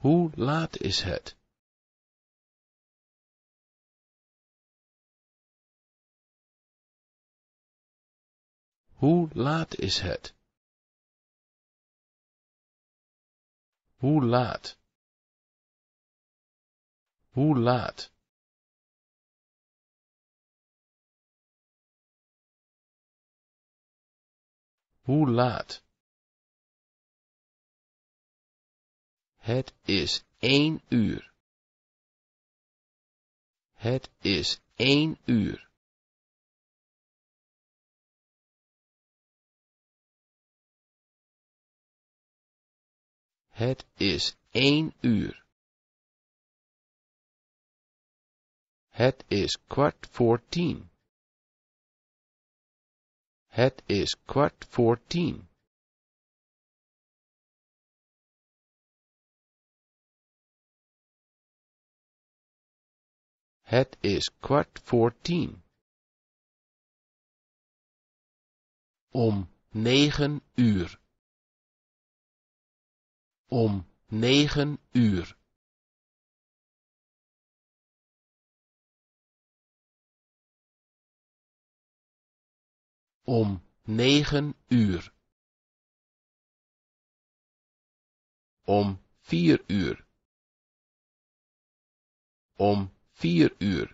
Hoe laat is het? Hoe laat is het? Hoe laat? Hoe laat? Hoe laat? Het is één uur. Het is één uur. Het is één uur. Het is kwart voor tien. Het is kwart voor tien. Het is kwart voor tien. Om negen uur. Om negen uur. Om negen uur. Om vier uur. Om vier uur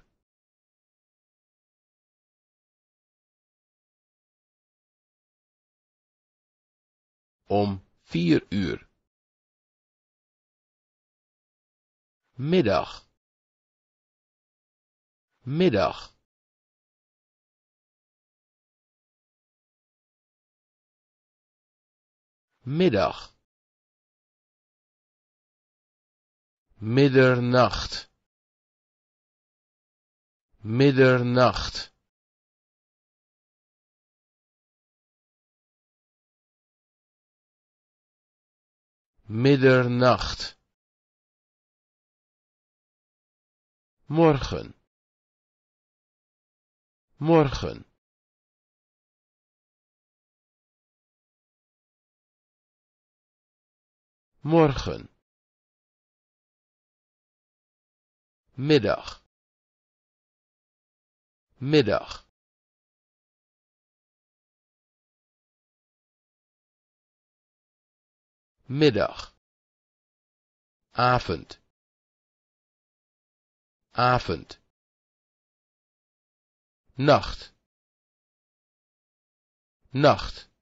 om vier uur. Middag, middag. Middag, middernacht middernacht middernacht morgen morgen morgen middag middag middag avond avond nacht nacht